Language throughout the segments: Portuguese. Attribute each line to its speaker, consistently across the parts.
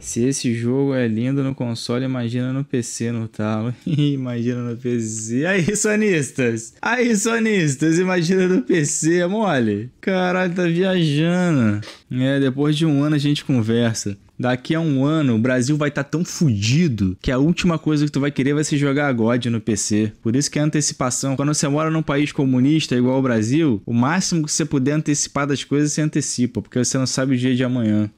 Speaker 1: Se esse jogo é lindo no console, imagina no PC, no tal. imagina no PC. Aí, sonistas! Aí, sonistas! Imagina no PC, é mole! Caralho, tá viajando. É, depois de um ano a gente conversa. Daqui a um ano o Brasil vai estar tá tão fudido que a última coisa que tu vai querer vai ser jogar a God no PC. Por isso que a é antecipação. Quando você mora num país comunista igual o Brasil, o máximo que você puder antecipar das coisas, você antecipa, porque você não sabe o dia de amanhã.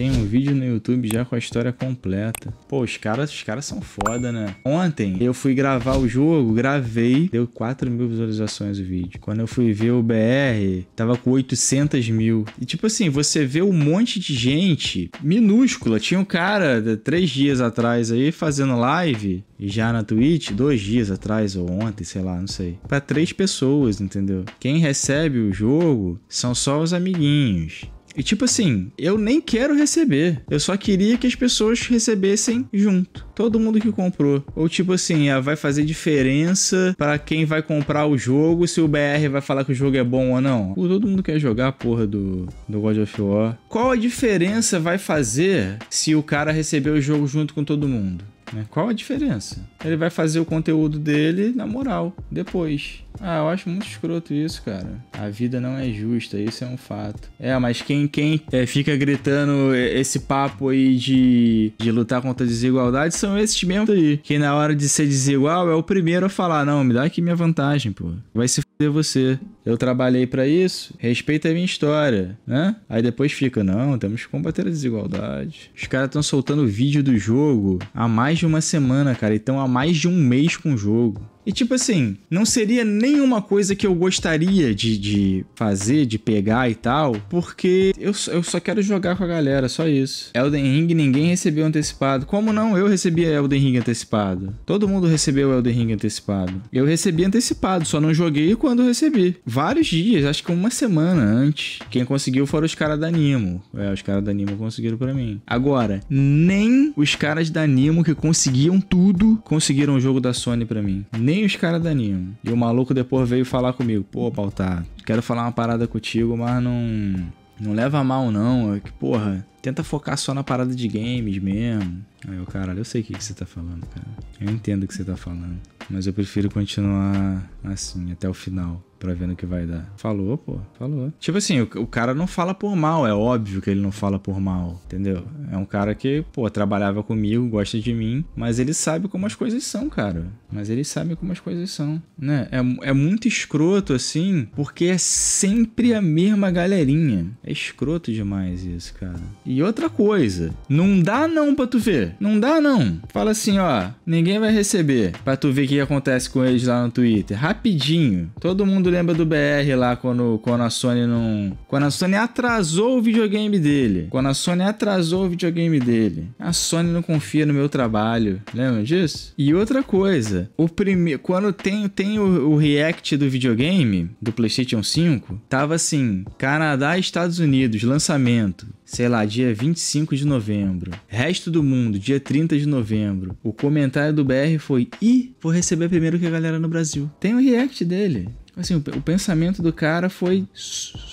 Speaker 1: tem um vídeo no YouTube já com a história completa. Pô, os caras, os caras são foda, né? Ontem eu fui gravar o jogo, gravei, deu 4 mil visualizações o vídeo. Quando eu fui ver o BR, tava com 800 mil. E tipo assim, você vê um monte de gente minúscula. Tinha um cara eh, três dias atrás aí fazendo live já na Twitch, dois dias atrás ou ontem, sei lá, não sei. Para três pessoas, entendeu? Quem recebe o jogo são só os amiguinhos. E tipo assim, eu nem quero receber. Eu só queria que as pessoas recebessem junto. Todo mundo que comprou. Ou tipo assim, ah, vai fazer diferença para quem vai comprar o jogo, se o BR vai falar que o jogo é bom ou não. todo mundo quer jogar a porra do, do God of War. Qual a diferença vai fazer se o cara receber o jogo junto com todo mundo? Né? Qual a diferença? Ele vai fazer o conteúdo dele na moral, depois. Ah, eu acho muito escroto isso, cara. A vida não é justa, isso é um fato. É, mas quem, quem é, fica gritando esse papo aí de, de lutar contra a desigualdade são esses mesmos aí. Que na hora de ser desigual é o primeiro a falar: não, me dá aqui minha vantagem, pô. Vai se fuder você. Eu trabalhei para isso, respeita a minha história, né? Aí depois fica: não, temos que combater a desigualdade. Os caras estão soltando vídeo do jogo há mais de uma semana, cara, e estão há mais de um mês com o jogo. E tipo assim, não seria nenhuma coisa que eu gostaria de, de fazer, de pegar e tal, porque eu, eu só quero jogar com a galera, só isso. Elden Ring ninguém recebeu antecipado. Como não? Eu recebi Elden Ring antecipado. Todo mundo recebeu Elden Ring antecipado. Eu recebi antecipado, só não joguei quando recebi. Vários dias, acho que uma semana antes. Quem conseguiu foram os caras da Nimo. É, os caras da Nimo conseguiram para mim. Agora, nem os caras da Nimo que conseguiam tudo conseguiram o jogo da Sony para mim. Nem nem os caras daniam. E o maluco depois veio falar comigo: pô, Pautar, tá, quero falar uma parada contigo, mas não. Não leva a mal, não. É que, porra, tenta focar só na parada de games mesmo. Aí eu, caralho, eu sei o que, que você tá falando, cara. Eu entendo o que você tá falando. Mas eu prefiro continuar assim, até o final pra ver no que vai dar. Falou, pô, falou. Tipo assim, o, o, cara não fala por mal, é óbvio que ele não fala por mal, entendeu? É um cara que, pô, trabalhava comigo, gosta de mim, mas ele sabe como as coisas são, cara. Mas ele sabe como as coisas são, né? É, é muito escroto, assim, porque é sempre a mesma galerinha. É escroto demais isso, cara. E outra coisa, não dá não pra tu ver. Não dá não. Fala assim, ó, ninguém vai receber pra tu ver o que acontece com eles lá no Twitter. Rapidinho. Todo mundo lembra do BR lá quando, quando a Sony não. Quando a Sony atrasou o videogame dele. Quando a Sony atrasou o videogame dele. A Sony não confia no meu trabalho. Lembra disso? E outra coisa, o primeiro. Quando tem, tem o, o react do videogame, do PlayStation 5, tava assim: Canadá e Estados Unidos, lançamento sei lá, dia 25 de novembro. Resto do mundo, dia 30 de novembro. O comentário do BR foi: Ih, vou receber primeiro que a galera no Brasil. Tem o react dele assim, o pensamento do cara foi.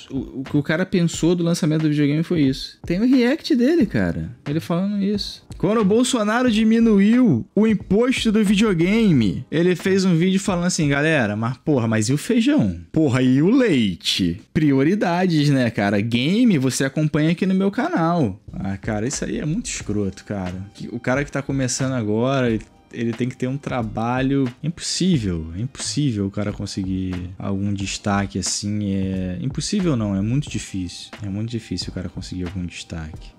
Speaker 1: O que o cara pensou do lançamento do videogame foi isso. Tem o react dele, cara. Ele falando isso. Quando o Bolsonaro diminuiu o imposto do videogame, ele fez um vídeo falando assim, galera, mas porra, mas e o feijão? Porra, e o leite? Prioridades, né, cara? Game você acompanha aqui no meu canal. Ah, cara, isso aí é muito escroto, cara. O cara que tá começando agora, ele tem que ter um trabalho. É impossível, é impossível o cara conseguir algum destaque assim. É impossível não, é muito difícil. É muito difícil o cara conseguir algum destaque.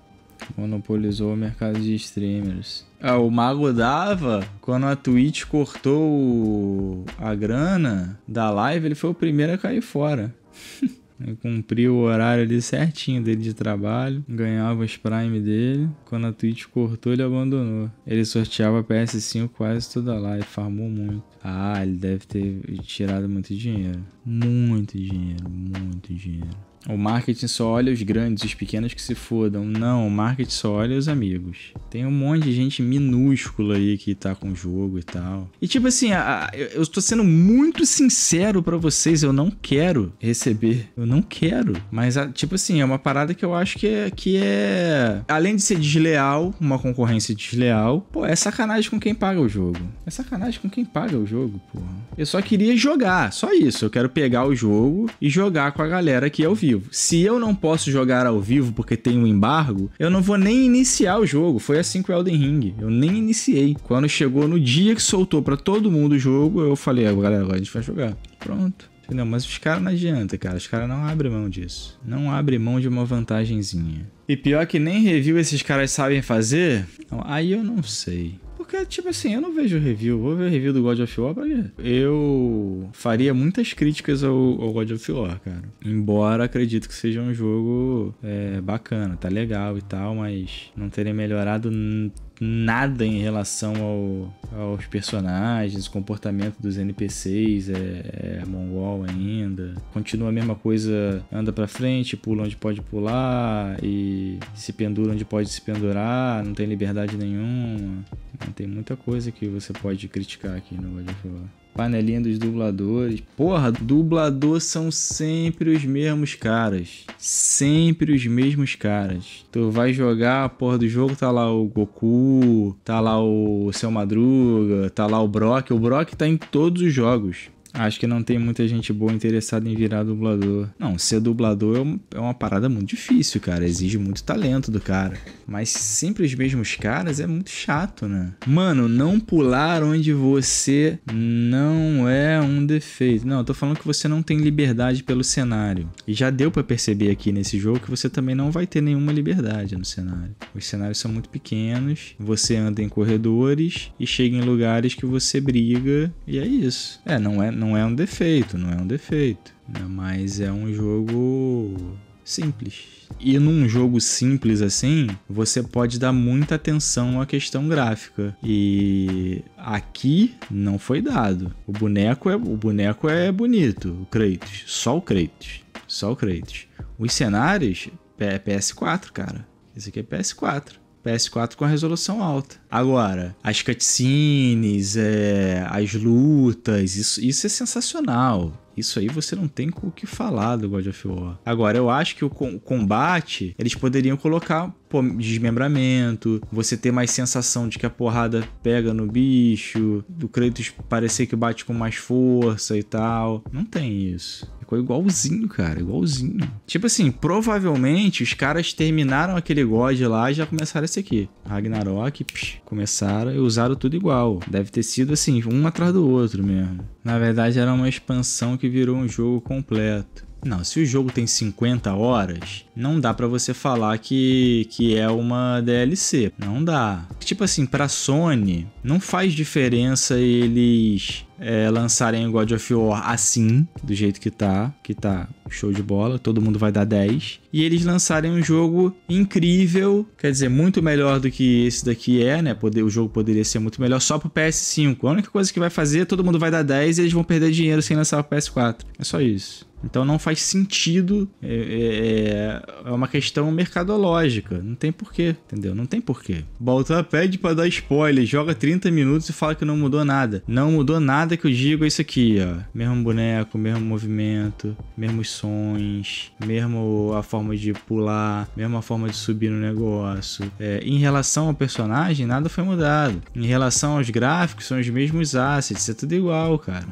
Speaker 1: Monopolizou o mercado de streamers. Ah, o Mago dava quando a Twitch cortou a grana da live, ele foi o primeiro a cair fora. cumpriu o horário ali certinho dele de trabalho, ganhava os Prime dele. Quando a Twitch cortou, ele abandonou. Ele sorteava PS5 quase toda lá e farmou muito. Ah, ele deve ter tirado muito dinheiro. Muito dinheiro, muito dinheiro. O marketing só olha os grandes, os pequenos que se fodam. Não, o marketing só olha os amigos. Tem um monte de gente minúscula aí que tá com o jogo e tal. E tipo assim, a, a, eu tô sendo muito sincero para vocês, eu não quero receber. Eu não quero. Mas, a, tipo assim, é uma parada que eu acho que é, que é. Além de ser desleal, uma concorrência desleal, pô, é sacanagem com quem paga o jogo. É sacanagem com quem paga o jogo, porra. Eu só queria jogar, só isso. Eu quero pegar o jogo e jogar com a galera que eu vi vivo. Se eu não posso jogar ao vivo porque tem um embargo, eu não vou nem iniciar o jogo. Foi assim com o Elden Ring. Eu nem iniciei. Quando chegou no dia que soltou para todo mundo o jogo, eu falei, ah, galera, agora a gente vai jogar. Pronto. Entendeu? Mas os caras não adianta, cara. Os caras não abrem mão disso. Não abrem mão de uma vantagenzinha. E pior que nem review esses caras sabem fazer, então, aí eu não sei. Porque, tipo assim, eu não vejo review. Vou ver review do God of War pra quê? Eu faria muitas críticas ao, ao, God of War, cara. Embora acredito que seja um jogo é, bacana, tá legal e tal, mas não teria melhorado nada em relação ao, aos personagens, o comportamento dos NPCs é, é mongol ainda. Continua a mesma coisa, anda para frente, pula onde pode pular e se pendura onde pode se pendurar, não tem liberdade nenhuma. Tem muita coisa que você pode criticar aqui no God of War. Panelinha dos dubladores. Porra, dublador são sempre os mesmos caras. Sempre os mesmos caras. Tu vai jogar a porra do jogo, tá lá o Goku, tá lá o Seu Madruga, tá lá o Brock. O Brock tá em todos os jogos. Acho que não tem muita gente boa interessada em virar dublador. Não, ser dublador é, é uma parada muito difícil, cara. Exige muito talento do cara. Mas sempre os mesmos caras é muito chato, né? Mano, não pular onde você não é um defeito. Não, eu tô falando que você não tem liberdade pelo cenário. E já deu para perceber aqui nesse jogo que você também não vai ter nenhuma liberdade no cenário. Os cenários são muito pequenos, você anda em corredores e chega em lugares que você briga, e é isso. É, não é não é um defeito, não é um defeito. Né? Mas é um jogo simples. E num jogo simples assim, você pode dar muita atenção à questão gráfica. E aqui não foi dado. O boneco é, o boneco é bonito, o Kratos. Só o Kratos. Só o Kratos. Os cenários é PS4, cara. Esse aqui é PS4. PS4 com a resolução alta. Agora, as cutscenes, é, as lutas, isso, isso é sensacional. Isso aí você não tem com o que falar do God of War. Agora, eu acho que o, combate, eles poderiam colocar pô, desmembramento, você ter mais sensação de que a porrada pega no bicho, do Kratos parecer que bate com mais força e tal. Não tem isso. Ficou igualzinho, cara, igualzinho. Tipo assim, provavelmente os caras terminaram aquele God lá e já começaram esse aqui. Ragnarok, psh, começaram e usaram tudo igual. Deve ter sido assim, um atrás do outro mesmo. Na verdade, era uma expansão que virou um jogo completo. Não, se o jogo tem 50 horas, não dá para você falar que, que é uma DLC. Não dá. Tipo assim, pra Sony, não faz diferença eles é, lançarem o God of War assim, do jeito que tá, que tá show de bola, todo mundo vai dar 10. E eles lançarem um jogo incrível, quer dizer, muito melhor do que esse daqui é, né? Poder, o jogo poderia ser muito melhor só pro PS5. A única coisa que vai fazer, é todo mundo vai dar 10 e eles vão perder dinheiro sem lançar o PS4. É só isso. Então não faz sentido, é, é, é uma questão mercadológica, não tem porquê, entendeu? Não tem porquê. Baltar pede para dar spoiler, joga 30 minutos e fala que não mudou nada. Não mudou nada que eu digo é isso aqui, ó. Mesmo boneco, mesmo movimento, mesmos sons, mesmo a forma de pular, mesma forma de subir no negócio. É, em relação ao personagem, nada foi mudado. Em relação aos gráficos, são os mesmos assets, é tudo igual, cara.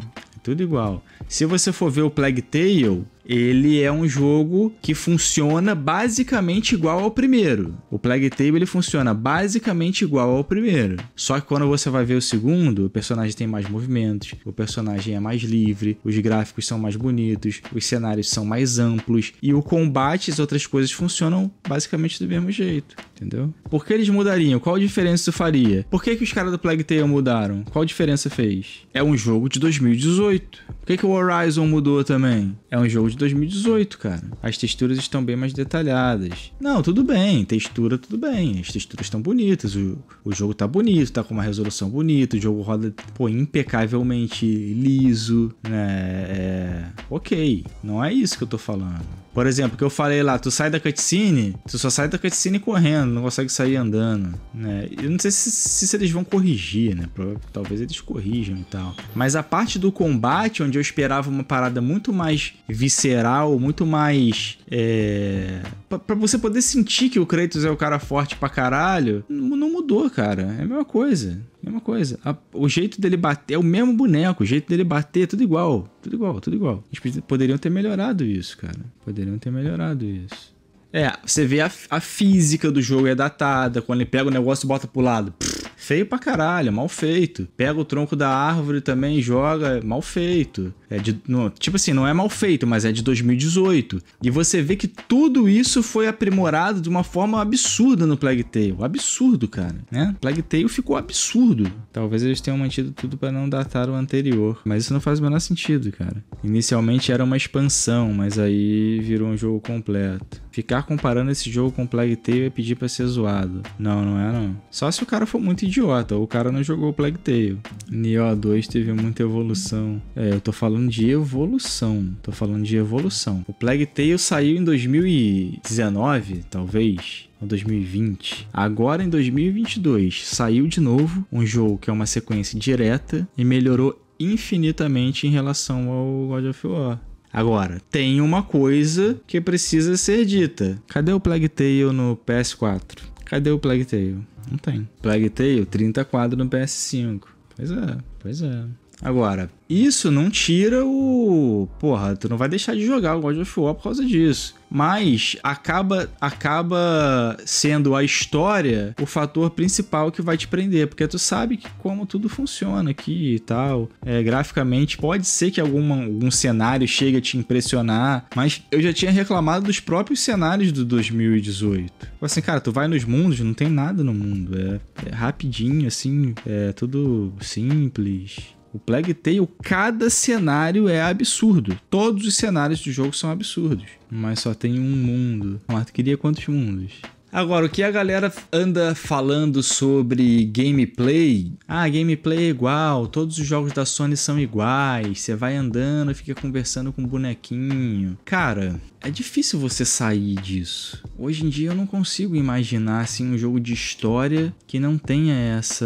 Speaker 1: Tudo igual. Se você for ver o Plague Tale, ele é um jogo que funciona basicamente igual ao primeiro. O Plague Tale ele funciona basicamente igual ao primeiro. Só que quando você vai ver o segundo, o personagem tem mais movimentos, o personagem é mais livre, os gráficos são mais bonitos, os cenários são mais amplos e o combate e as outras coisas funcionam basicamente do mesmo jeito, entendeu? Por que eles mudariam? Qual diferença isso faria? Por que, que os caras do Plague Tale mudaram? Qual diferença fez? É um jogo de 2018. Por que, que o Horizon mudou também? É um jogo de de 2018, cara. As texturas estão bem mais detalhadas. Não, tudo bem, textura tudo bem, as texturas estão bonitas, o, o jogo tá bonito, tá com uma resolução bonita, o jogo roda, pô, impecavelmente liso, né? É, ok, não é isso que eu tô falando. Por exemplo, que eu falei lá, tu sai da cutscene, tu só sai da cutscene correndo, não consegue sair andando, né? Eu não sei se, se eles vão corrigir, né? Talvez eles corrijam e tal. Mas a parte do combate, onde eu esperava uma parada muito mais visceral, muito mais. É. pra você poder sentir que o Kratos é o cara forte pra caralho, não mudou, cara. É a mesma coisa. Mesma coisa. A, o jeito dele bater é o mesmo boneco, o jeito dele bater, tudo igual. Tudo igual, tudo igual. Eles poderiam ter melhorado isso, cara. Poderiam ter melhorado isso. É, você vê a, a física do jogo é datada, quando ele pega o negócio e bota pro lado. Pff, feio pra caralho, mal feito. Pega o tronco da árvore também joga, mal feito. É de, tipo assim, não é mal feito, mas é de 2018. E você vê que tudo isso foi aprimorado de uma forma absurda no Plague Tale. Absurdo, cara, né? Plague Tale ficou absurdo. Talvez eles tenham mantido tudo para não datar o anterior, mas isso não faz o menor sentido, cara. Inicialmente era uma expansão, mas aí virou um jogo completo. Ficar comparando esse jogo com o Plague Tale é pedir pra ser zoado. Não, não é não. Só se o cara for muito idiota, ou o cara não jogou o Plague Tale. Nioh 2 teve muita evolução. É, eu tô falando de evolução. Tô falando de evolução. O Plague Tale saiu em 2019, talvez. ou 2020. Agora em 2022 saiu de novo um jogo que é uma sequência direta e melhorou infinitamente em relação ao God of War. Agora, tem uma coisa que precisa ser dita. Cadê o Plague Tale no PS4? Cadê o Plague Tale? Não tem. Plague Tale, 30 quadros no PS5. Pois é, pois é. Agora, isso não tira o. Porra, tu não vai deixar de jogar o God of War por causa disso. Mas acaba, acaba sendo a história o fator principal que vai te prender. Porque tu sabe que como tudo funciona aqui e tal. É, graficamente, pode ser que alguma, algum cenário chegue a te impressionar. Mas eu já tinha reclamado dos próprios cenários do 2018. Tipo assim, cara, tu vai nos mundos, não tem nada no mundo. É, é rapidinho, assim, é tudo simples. O Plague Tale, cada cenário é absurdo. Todos os cenários do jogo são absurdos. Mas só tem um mundo. Marto queria quantos mundos? Agora, o que a galera anda falando sobre gameplay? Ah, gameplay é igual, todos os jogos da Sony são iguais, você vai andando e fica conversando com um bonequinho. Cara, é difícil você sair disso. Hoje em dia eu não consigo imaginar assim um jogo de história que não tenha essa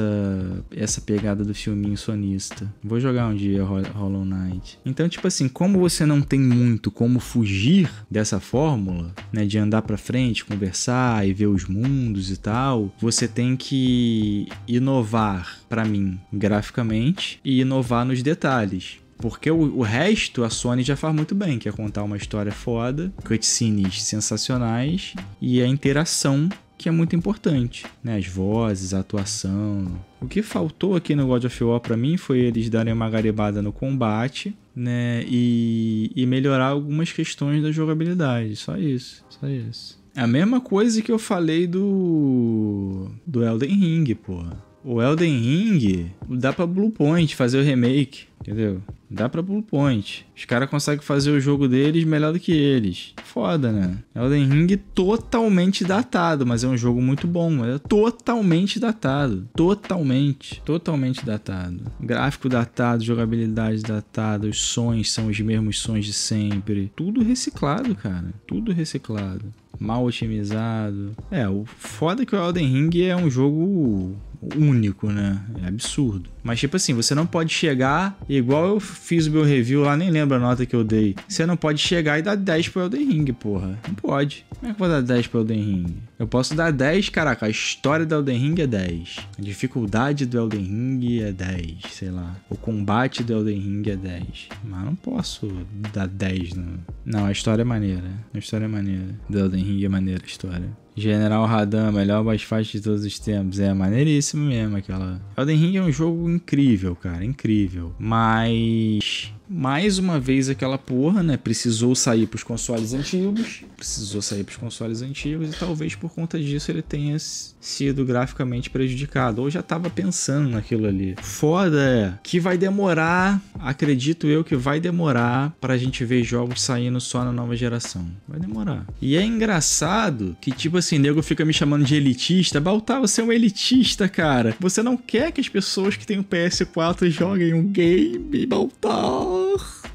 Speaker 1: essa pegada do filminho sonista. Vou jogar um dia Hollow Knight. Então, tipo assim, como você não tem muito como fugir dessa fórmula, né, de andar para frente, conversar e os mundos e tal, você tem que inovar, para mim, graficamente e inovar nos detalhes. Porque o, o, resto a Sony já faz muito bem, que é contar uma história foda, cutscenes sensacionais e a interação que é muito importante, né? As vozes, a atuação. O que faltou aqui no God of War para mim foi eles darem uma garibada no combate, né? E, e melhorar algumas questões da jogabilidade. Só isso, só isso. É a mesma coisa que eu falei do. do Elden Ring, porra. O Elden Ring dá pra Point fazer o remake. Entendeu? Dá pra Blue Point. Os caras conseguem fazer o jogo deles melhor do que eles. Foda, né? Elden Ring totalmente datado, mas é um jogo muito bom. é totalmente datado. Totalmente. Totalmente datado. Gráfico datado, jogabilidade datada, os sons são os mesmos sons de sempre. Tudo reciclado, cara. Tudo reciclado. Mal otimizado. É, o foda é que o Elden Ring é um jogo único, né? É absurdo. Mas, tipo assim, você não pode chegar, igual eu fiz o meu review lá, nem lembro a nota que eu dei. Você não pode chegar e dar 10 pro Elden Ring, porra. Não pode. Como é que eu vou dar 10 pro Elden Ring? Eu posso dar 10, caraca, a história do Elden Ring é 10. A dificuldade do Elden Ring é 10, sei lá. O combate do Elden Ring é 10. Mas não posso dar 10 no... Não, a história é maneira. A história é maneira. Do Elden Ring é maneira a história. General Radan, melhor mais fácil de todos os tempos. É maneiríssimo mesmo aquela. Elden Ring é um jogo incrível, cara, incrível. Mas mais uma vez aquela porra, né? Precisou sair para os consoles antigos, precisou sair para os consoles antigos e talvez por conta disso ele tenha sido graficamente prejudicado ou já estava pensando naquilo ali. Foda é que vai demorar, acredito eu que vai demorar para a gente ver jogos saindo só na nova geração. Vai demorar. E é engraçado que tipo assim, nego fica me chamando de elitista, Baltar, você é um elitista, cara. Você não quer que as pessoas que têm o PS4 joguem um game, Baltar.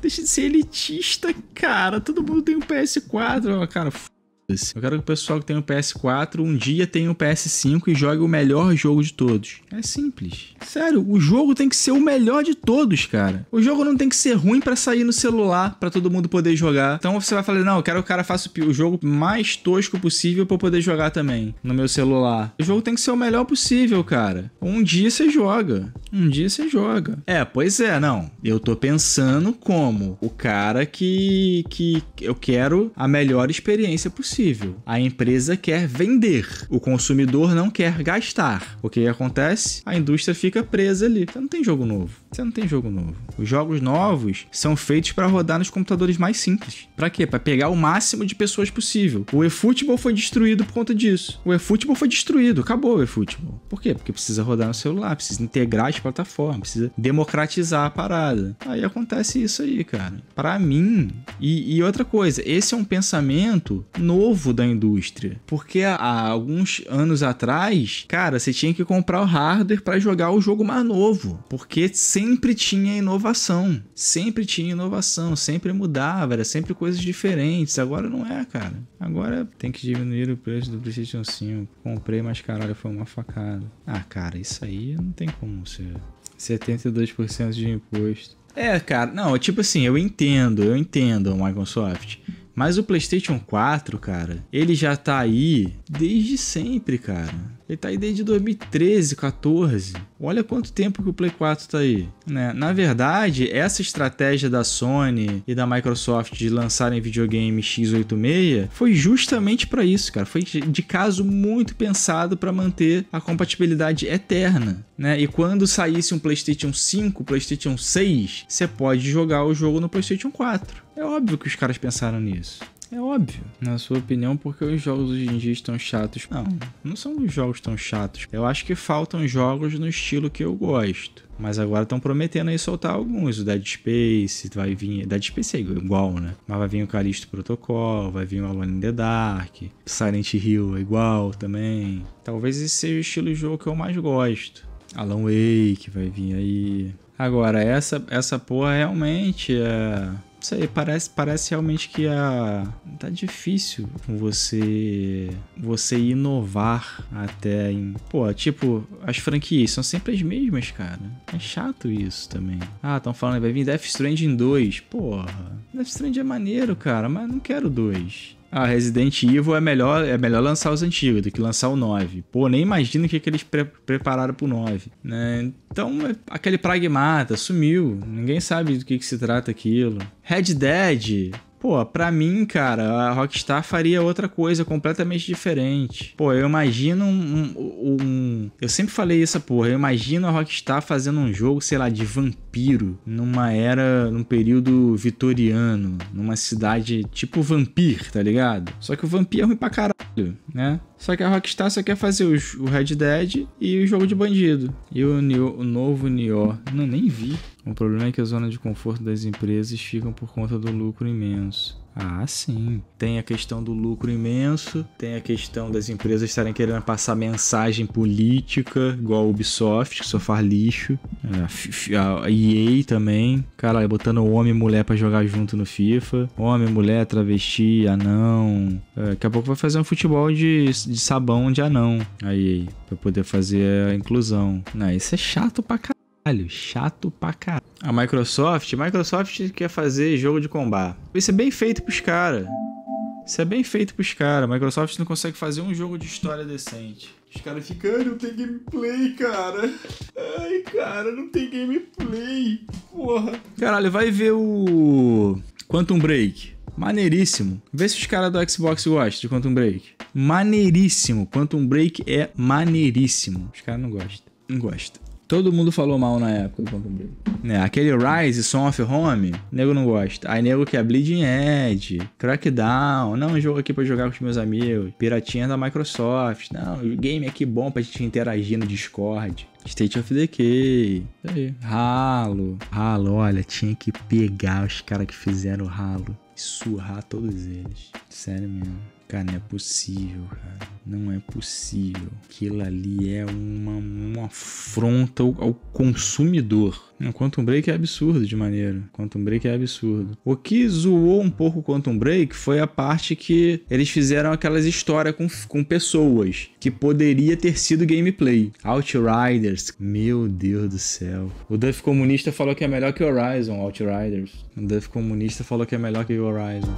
Speaker 1: Deixa de ser elitista, cara. Todo mundo tem um PS4, ó, ah, cara. Eu quero que o pessoal que tem um PS4 um dia tenha um PS5 e jogue o melhor jogo de todos. É simples. Sério, o jogo tem que ser o melhor de todos, cara. O jogo não tem que ser ruim para sair no celular para todo mundo poder jogar. Então você vai falar: "Não, eu quero que o cara faça o jogo mais tosco possível para eu poder jogar também no meu celular". O jogo tem que ser o melhor possível, cara. Um dia você joga. Um dia você joga. É, pois é, não. Eu tô pensando como o cara que que eu quero a melhor experiência possível. A empresa quer vender. O consumidor não quer gastar. O que acontece? A indústria fica presa ali. Então não tem jogo novo. Você não tem jogo novo. Os jogos novos são feitos para rodar nos computadores mais simples. Para quê? Para pegar o máximo de pessoas possível. O eFootball foi destruído por conta disso. O eFootball foi destruído, acabou o eFootball. Por quê? Porque precisa rodar no celular, precisa integrar as plataformas, precisa democratizar a parada. Aí acontece isso aí, cara. Para mim, e, e, outra coisa, esse é um pensamento novo da indústria, porque há alguns anos atrás, cara, você tinha que comprar o hardware para jogar o jogo mais novo, porque sem sempre tinha inovação, sempre tinha inovação, sempre mudava, era sempre coisas diferentes. Agora não é, cara. Agora tem que diminuir o preço do PlayStation 5. Comprei, mas caralho, foi uma facada. Ah, cara, isso aí não tem como ser 72% de imposto. É, cara, não, tipo assim, eu entendo, eu entendo, Microsoft. Mas o PlayStation 4, cara, ele já tá aí desde sempre, cara. Ele tá aí desde 2013, 14. Olha quanto tempo que o Play 4 tá aí, né? Na verdade, essa estratégia da Sony e da Microsoft de lançarem videogame X86 foi justamente para isso, cara. Foi de caso muito pensado para manter a compatibilidade eterna, né? E quando saísse um PlayStation 5, PlayStation 6, você pode jogar o jogo no PlayStation 4. É óbvio que os caras pensaram nisso. É óbvio. Na sua opinião, porque os jogos hoje em dia estão chatos? Não, não são os jogos tão chatos. Eu acho que faltam jogos no estilo que eu gosto. Mas agora estão prometendo aí soltar alguns. O Dead Space, vai vir. Dead Space é igual, né? Mas vai vir o Callisto Protocol, vai vir o Alone in the Dark, Silent Hill é igual também. Talvez esse seja o estilo de jogo que eu mais gosto. Alan Wake vai vir aí. Agora, essa, essa porra realmente é sei, parece, parece realmente que a tá difícil você você inovar até em, pô, tipo, as franquias são sempre as mesmas, cara. É chato isso também. Ah, estão falando vai vir Death Stranding 2. Porra, Death Stranding é maneiro, cara, mas não quero dois. A Resident Evil é melhor, é melhor lançar os antigos do que lançar o 9. Pô, nem imagino o que, que eles pre prepararam pro 9, né? Então, é aquele pragmata sumiu. Ninguém sabe do que, que se trata aquilo. Red Dead, Pô, pra mim, cara, a Rockstar faria outra coisa completamente diferente. Pô, eu imagino um, um, um, Eu sempre falei isso, porra. Eu imagino a Rockstar fazendo um jogo, sei lá, de vampiro. Numa era. Num período vitoriano. Numa cidade tipo vampir, tá ligado? Só que o vampiro é ruim pra caralho, né? Só que a Rockstar só quer fazer o, o Red Dead e o jogo de bandido. E o, Neo, o novo Nioh. Não, nem vi. O problema é que a zona de conforto das empresas ficam por conta do lucro imenso. Ah, sim. Tem a questão do lucro imenso, tem a questão das empresas estarem querendo passar mensagem política, igual a Ubisoft, que só faz lixo. É, a EA também. Cara, botando homem e mulher para jogar junto no FIFA. Homem, mulher, travesti, anão. É, daqui a pouco vai fazer um futebol de, de sabão de anão. A EA, pra poder fazer a inclusão. Não, isso é chato pra caralho caralho, chato pra caralho. A Microsoft, Microsoft quer fazer jogo de combate. Isso é bem feito pros caras. Isso é bem feito pros caras. Microsoft não consegue fazer um jogo de história decente. Os caras ficam, ai, não tem gameplay, cara. Ai, cara, não tem gameplay. Porra. Caralho, vai ver o Quantum Break. Maneiríssimo. Vê se os caras do Xbox gostam de Quantum Break. Maneiríssimo. Quantum Break é maneiríssimo. Os caras não gostam. Não gostam. Todo mundo falou mal na época do Phantom Break. Né, aquele Rise, Song of Home, nego não gosta. Aí nego quer Bleeding Edge, Crackdown, não, jogo aqui pra jogar com os meus amigos, Piratinha da Microsoft, não, game aqui bom pra gente interagir no Discord. State of Decay, aí, Halo. Halo, olha, tinha que pegar os caras que fizeram Halo e surrar todos eles. Sério mesmo. Cara, não é possível, cara. Não é possível. Aquilo ali é uma afronta ao consumidor. Né? Quantum Break é absurdo de maneira. Quantum Break é absurdo. O que zoou um pouco Quantum Break foi a parte que eles fizeram aquelas histórias com, com pessoas que poderia ter sido gameplay. Outriders. Meu Deus do céu. O Duff comunista falou que é melhor que Horizon, Outriders. O Duff comunista falou que é melhor que Horizon.